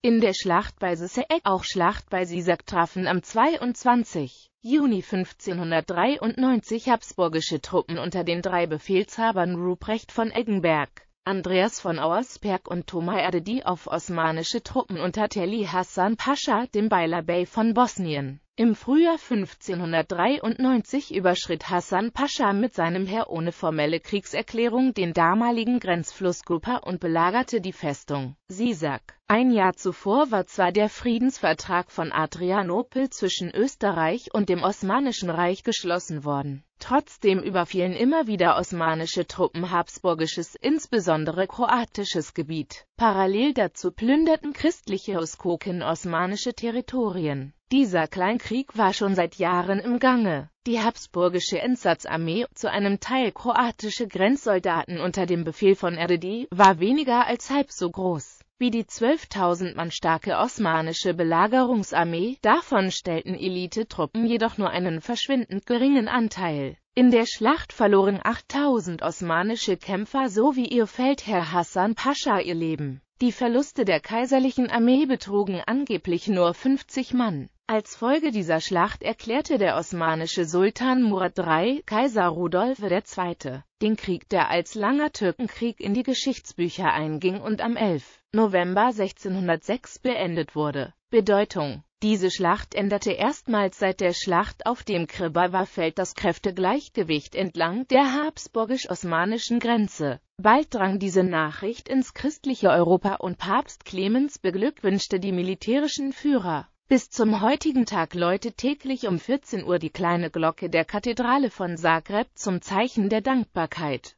In der Schlacht bei Sisek, auch Schlacht bei Sisak trafen am 22. Juni 1593 habsburgische Truppen unter den drei Befehlshabern Ruprecht von Eggenberg, Andreas von Auersperg und Thomas Erdedi auf osmanische Truppen unter Telly Hassan Pascha, dem Beiler Bey von Bosnien, im Frühjahr 1593 überschritt Hassan Pascha mit seinem Heer ohne formelle Kriegserklärung den damaligen Grenzfluss Kupa und belagerte die Festung Sisak. Ein Jahr zuvor war zwar der Friedensvertrag von Adrianopel zwischen Österreich und dem Osmanischen Reich geschlossen worden. Trotzdem überfielen immer wieder osmanische Truppen habsburgisches, insbesondere kroatisches Gebiet. Parallel dazu plünderten christliche Uskoken osmanische Territorien. Dieser Kleinkrieg war schon seit Jahren im Gange. Die habsburgische Entsatzarmee, zu einem Teil kroatische Grenzsoldaten unter dem Befehl von Erdedi, war weniger als halb so groß wie die 12.000 Mann starke osmanische Belagerungsarmee, davon stellten Elite-Truppen jedoch nur einen verschwindend geringen Anteil. In der Schlacht verloren 8.000 osmanische Kämpfer sowie ihr Feldherr Hassan Pascha ihr Leben. Die Verluste der kaiserlichen Armee betrugen angeblich nur 50 Mann. Als Folge dieser Schlacht erklärte der osmanische Sultan Murat III, Kaiser Rudolf II., den Krieg, der als langer Türkenkrieg in die Geschichtsbücher einging und am 11. November 1606 beendet wurde. Bedeutung Diese Schlacht änderte erstmals seit der Schlacht auf dem kribawa feld das Kräftegleichgewicht entlang der habsburgisch-osmanischen Grenze. Bald drang diese Nachricht ins christliche Europa und Papst Clemens beglückwünschte die militärischen Führer bis zum heutigen Tag läutet täglich um 14 Uhr die kleine Glocke der Kathedrale von Zagreb zum Zeichen der Dankbarkeit.